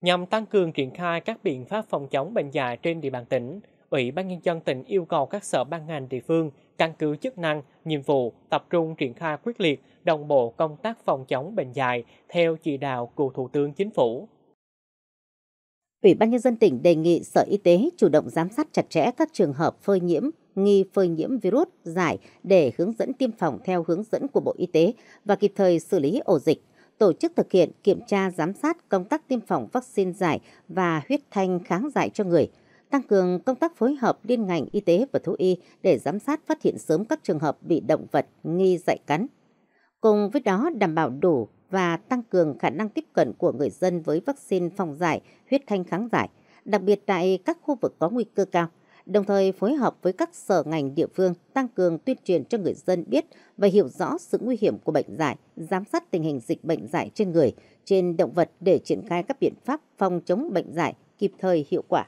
Nhằm tăng cường triển khai các biện pháp phòng chống bệnh dạy trên địa bàn tỉnh, Ủy ban Nhân dân tỉnh yêu cầu các sở ban ngành địa phương căn cứ chức năng, nhiệm vụ, tập trung triển khai quyết liệt, đồng bộ công tác phòng chống bệnh dạy theo chỉ đạo của Thủ tướng Chính phủ. Ủy ban Nhân dân tỉnh đề nghị Sở Y tế chủ động giám sát chặt chẽ các trường hợp phơi nhiễm, nghi phơi nhiễm virus, giải để hướng dẫn tiêm phòng theo hướng dẫn của Bộ Y tế và kịp thời xử lý ổ dịch tổ chức thực hiện kiểm tra giám sát công tác tiêm phòng vaccine giải và huyết thanh kháng giải cho người, tăng cường công tác phối hợp liên ngành y tế và thú y để giám sát phát hiện sớm các trường hợp bị động vật nghi dạy cắn. Cùng với đó đảm bảo đủ và tăng cường khả năng tiếp cận của người dân với vaccine phòng giải, huyết thanh kháng giải, đặc biệt tại các khu vực có nguy cơ cao đồng thời phối hợp với các sở ngành địa phương tăng cường tuyên truyền cho người dân biết và hiểu rõ sự nguy hiểm của bệnh dạy, giám sát tình hình dịch bệnh dạy trên người, trên động vật để triển khai các biện pháp phòng chống bệnh dạy kịp thời hiệu quả.